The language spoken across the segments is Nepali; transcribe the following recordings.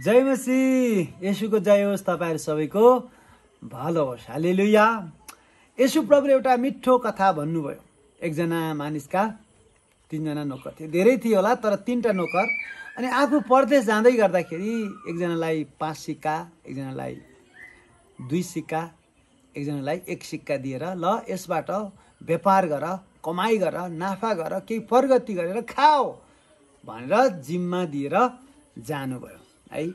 जय मसी यसुको जय होस् तपाईँहरू सबैको भलो होस् हाले लुया यसु प्रभुले एउटा मिठो कथा भन्नुभयो एकजना मानिसका तिनजना नोकर थिए धेरै थियो होला तर तिनवटा नोकर अनि आफू परदेश जाँदै गर्दाखेरि एकजनालाई पाँच सिक्का एकजनालाई दुई सिक्का एकजनालाई एक सिक्का दिएर ल यसबाट व्यापार गर कमाइ गर नाफा गर केही प्रगति गरेर खाओ भनेर जिम्मा दिएर जानुभयो है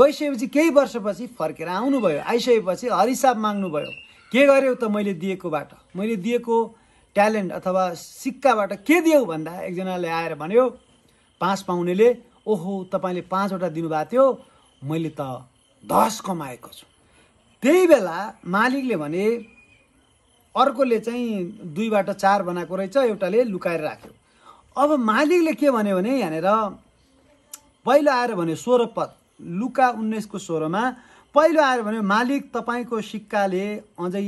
गइसकेपछि केही वर्षपछि फर्केर आउनुभयो आइसकेपछि हरिसाब माग्नुभयो के गर्यो त मैले दिएकोबाट मैले दिएको ट्यालेन्ट अथवा सिक्काबाट के दियौ भन्दा एकजनाले आएर भन्यो पाँच पाउनेले ओहो तपाईँले पाँचवटा दिनुभएको थियो मैले त दस कमाएको छु त्यही बेला मालिकले भने अर्कोले चाहिँ दुईबाट चार बनाएको रहेछ एउटाले लुकाएर राख्यो अब मालिकले के भन्यो भने यहाँनिर पहिला आएर भन्यो सोह्र पद लुका उन्नाइसको सोह्रमा पहिलो आएर भन्यो मालिक तपाईँको सिक्काले अझै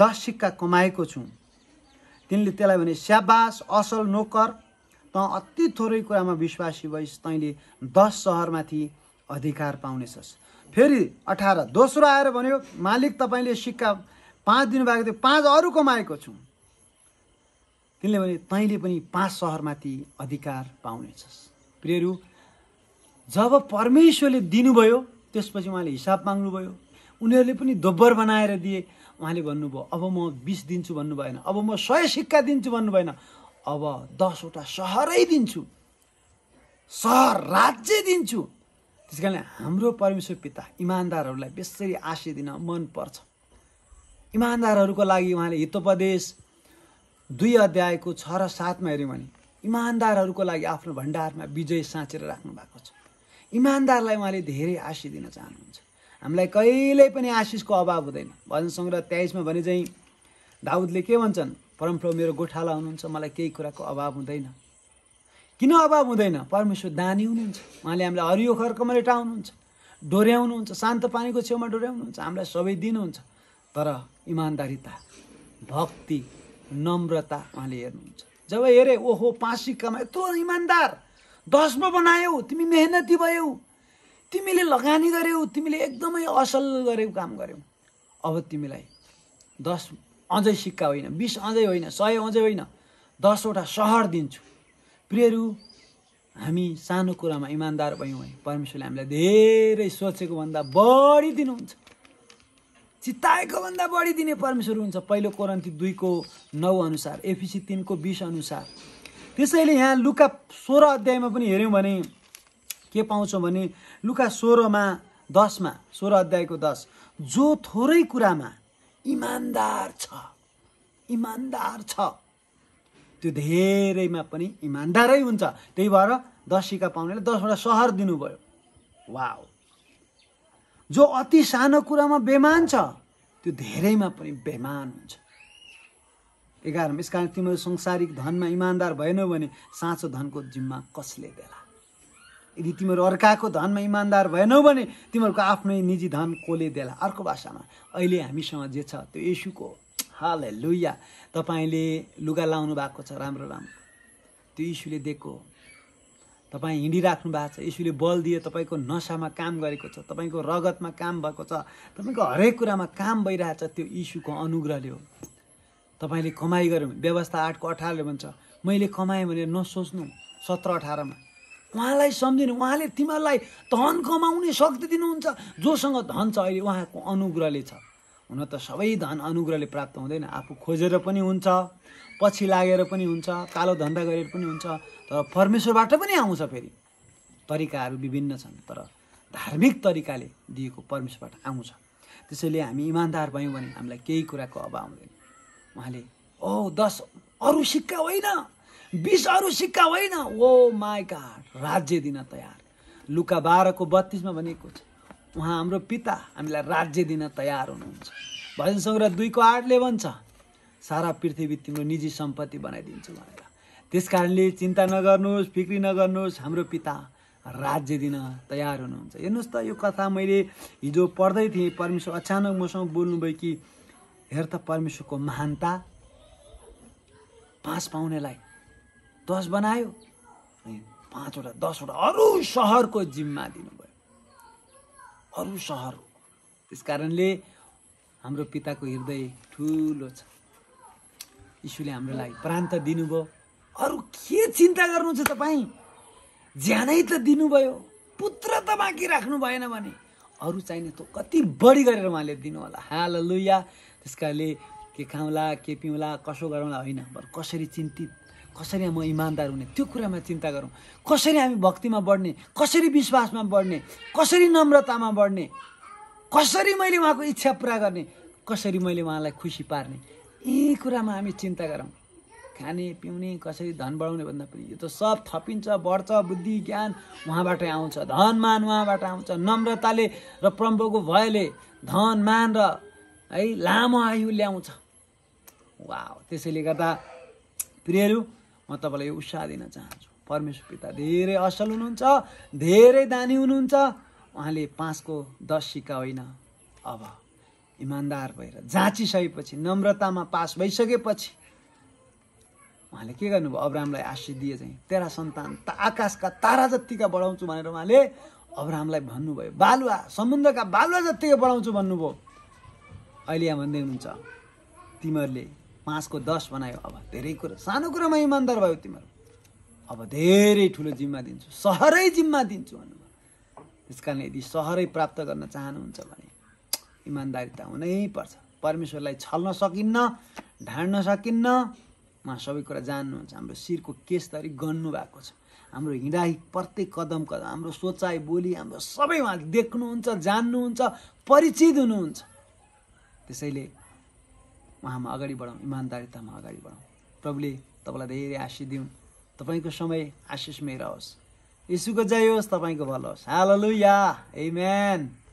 दस सिक्का कमाएको छु तिनले त्यसलाई भने स्याबास असल नोकर त अति थोरै कुरामा विश्वासी भइस् तैँले दस सहरमाथि अधिकार पाउनेछस् फेरि अठार दोस्रो आएर भन्यो मालिक तपाईँले सिक्का पाँच दिनुभएको थियो पाँच अरू कमाएको छु तिनले भने तैँले पनि पाँच सहरमाथि अधिकार पाउनेछस् प्रियहरू जब परमेश्वरले दिनुभयो त्यसपछि उहाँले हिसाब माग्नुभयो उनीहरूले पनि दोब्बर बनाएर दिए उहाँले भन्नुभयो अब म बिस दिन्छु भन्नु भएन अब म सय सिक्का दिन्छु भन्नु भएन अब दसवटा सहरै दिन्छु सहर राज्य दिन्छु त्यस कारणले हाम्रो परमेश्वर पिता इमान्दारहरूलाई बेसरी आशय दिन मनपर्छ इमान्दारहरूको लागि उहाँले हितोपदेश दुई अध्यायको छ र सातमा हेऱ्यौँ भने इमान्दारहरूको लागि आफ्नो भण्डारमा विजय साँचेर राख्नु भएको छ इमान्दारलाई उहाँले धेरै आशिष दिन चाहनुहुन्छ हामीलाई कहिल्यै पनि आशिषको अभाव हुँदैन भजन सङ्ग्रह तेइसमा भने चाहिँ दाउदले के भन्छन् परमप्रभु मेरो गोठाला हुनुहुन्छ मलाई केही कुराको अभाव हुँदैन किन अभाव हुँदैन परमेश्वर दानी हुनुहुन्छ उहाँले हामीलाई हरियो खर्कमा टाउनुहुन्छ डोर्याउनुहुन्छ शान्त पानीको छेउमा डोर्याउनुहुन्छ हामीलाई सबै दिनुहुन्छ तर इमान्दारिता भक्ति नम्रता उहाँले हेर्नुहुन्छ जब हेरेँ ओहो सिक्कामा यत्रो इमान्दार दसमा बनायौ तिमी मेहनती भयौ तिमीले लगानी गर्यौ तिमीले एकदमै असल गरेउ काम गर्यौ अब तिमीलाई दस अझै सिक्का होइन बिस अझै होइन सय अझै होइन दसवटा सहर दिन्छु प्रियहरू हामी सानो कुरामा इमान्दार भयौँ है परमेश्वरले हामीलाई धेरै सोचेको भन्दा बढी दिनुहुन्छ चिताएको भन्दा बढी दिने परमेश्वर हुन्छ पहिलो कोरन्ती दुईको नौ अनुसार एफिसी तिनको बिस अनुसार त्यसैले यहाँ लुका सोह्र अध्यायमा पनि हेऱ्यौँ भने के पाउँछौँ भने लुका सोह्रमा दसमा सोह्र अध्यायको दस जो थोरै कुरामा इमान्दार छ इमान्दार छ त्यो धेरैमा पनि इमान्दारै हुन्छ त्यही भएर दस सिका पाउनेले दसवटा सहर दिनुभयो वा जो अति सानो कुरामा बेमान छ त्यो धेरैमा पनि बेमान हुन्छ एघारमा यसकारण तिमीहरू संसारिक धनमा इमान्दार भएनौ भने साँचो धनको जिम्मा कसले देला यदि तिमीहरू अर्काको धनमा इमान्दार भएनौ भने तिमीहरूको आफ्नै निजी धन कसले देला अर्को भाषामा अहिले हामीसँग जे छ त्यो यसुको हाल लुया तपाईँले लुगा लाउनु भएको छ राम्रो राम्रो त्यो इसुले दिएको हो तपाईँ हिँडिराख्नु भएको छ यसुले बल दियो तपाईँको नसामा काम गरेको छ तपाईँको रगतमा काम भएको छ तपाईँको हरेक कुरामा काम भइरहेछ त्यो इसुको अनुग्रहले हो तपाईँले कमाइ गऱ्यो भने व्यवस्था आठको अठारले भन्छ मैले कमाएँ भने नसोच्नु सत्र अठारमा उहाँलाई सम्झिनु उहाँले तिमीहरूलाई धन कमाउने शक्ति दिनुहुन्छ जोसँग धन छ अहिले उहाँको अनुग्रहले छ हुन त सबै धन अनुग्रहले प्राप्त हुँदैन आफू खोजेर पनि हुन्छ पछि लागेर पनि हुन्छ कालो धन्दा गरेर पनि हुन्छ तर परमेश्वरबाट पनि आउँछ फेरि तरिकाहरू विभिन्न छन् तर धार्मिक तरिकाले दिएको परमेश्वरबाट आउँछ त्यसैले हामी इमान्दार भयौँ भने हामीलाई केही कुराको अभाव हुँदैन उहाँले ओ दस अरू सिक्का होइन बिस अरू सिक्का होइन ओ माई गाड राज्य दिन तयार लुका बाह्रको बत्तिसमा भनेको छ उहाँ हाम्रो पिता हामीलाई राज्य दिन तयार हुनुहुन्छ भजन सङ्ग्रह दुईको आठले भन्छ सारा पृथ्वी तिम्रो निजी सम्पत्ति बनाइदिन्छु भनेर त्यस कारणले चिन्ता नगर्नुहोस् फिक्री नगर्नुहोस् हाम्रो पिता राज्य दिन तयार हुनुहुन्छ हेर्नुहोस् त यो कथा मैले हिजो पढ्दै थिएँ परमेश्वर अचानक मसँग बोल्नुभयो कि हेर त परमेश्वरको महानता पाँच पाउनेलाई दस बनायो अनि पाँचवटा दसवटा अरू सहरको जिम्मा दिनुभयो अरू सहर त्यस कारणले हाम्रो पिताको हृदय ठुलो छ यीशुले हाम्रो लागि प्रान्त दिनुभयो अरू के चिन्ता गर्नु छ तपाईँ ज्यानै त दिनुभयो पुत्र त बाँकी राख्नु भएन भने अरू चाहिने त कति बढी गरेर उहाँले दिनुहोला हाल लुया त्यस कारणले के खाउँला के पिउँला कसो गरौँला होइन बरु कसरी चिन्तित कसरी म इमान्दार हुने त्यो कुरामा चिन्ता गरौँ कसरी हामी भक्तिमा बढ्ने कसरी विश्वासमा बढ्ने कसरी नम्रतामा बढ्ने कसरी मैले उहाँको इच्छा पुरा गर्ने कसरी मैले उहाँलाई खुसी पार्ने यी कुरामा हामी चिन्ता गरौँ खाने पिउने कसरी धन बढाउने भन्दा पनि यो त सब थपिन्छ बढ्छ बुद्धि ज्ञान उहाँबाटै आउँछ धन मान उहाँबाट आउँछ नम्रताले र प्रम्भको भयले धन मान र है लामो आयु ल्याउँछ वा त्यसैले गर्दा प्रियहरू म तपाईँलाई यो उत्साह दिन चाहन्छु परमेश्वर पिता धेरै असल हुनुहुन्छ धेरै दानी हुनुहुन्छ उहाँले पाँचको दस सिक्का होइन अब इमान्दार भएर जाँचिसकेपछि नम्रतामा पास भइसकेपछि उहाँले के गर्नुभयो अब्राहमलाई आशीष दिए चाहिँ तेरा सन्तान त आकाशका तारा जत्तिका बढाउँछु भनेर उहाँले अब्राहमलाई भन्नुभयो बालुवा समुद्रका बालुवा जत्तिकै बढाउँछु भन्नुभयो अहिले यहाँ भन्दै हुनुहुन्छ तिमीहरूले पाँचको दस बनायो अब धेरै कुरो सानो कुरोमा इमान्दार भयो तिमीहरू अब धेरै ठुलो जिम्मा दिन्छु सहरै जिम्मा दिन्छु भन्नुभयो त्यस कारण यदि सहरै प्राप्त गर्न चाहनुहुन्छ भने इमान्दारी त हुनैपर्छ परमेश्वरलाई छल्न सकिन्न ढाँड्न सकिन्न उहाँ सबै कुरा जान्नुहुन्छ हाम्रो शिरको केसधरी गन्नु भएको छ हाम्रो हिँडाइ प्रत्येक कदम कदम हाम्रो सोचाइ बोली हाम्रो सबै उहाँ देख्नुहुन्छ जान्नुहुन्छ परिचित हुनुहुन्छ त्यसैले उहाँमा अगाडि बढाउँ इमान्दारितामा अगाडि बढाउँ प्रभुले तपाईँलाई धेरै आशिष दिउँ तपाईँको समय आशिषमै रहोस् यसुको जय होस् तपाईँको भलो होस् हाल लु या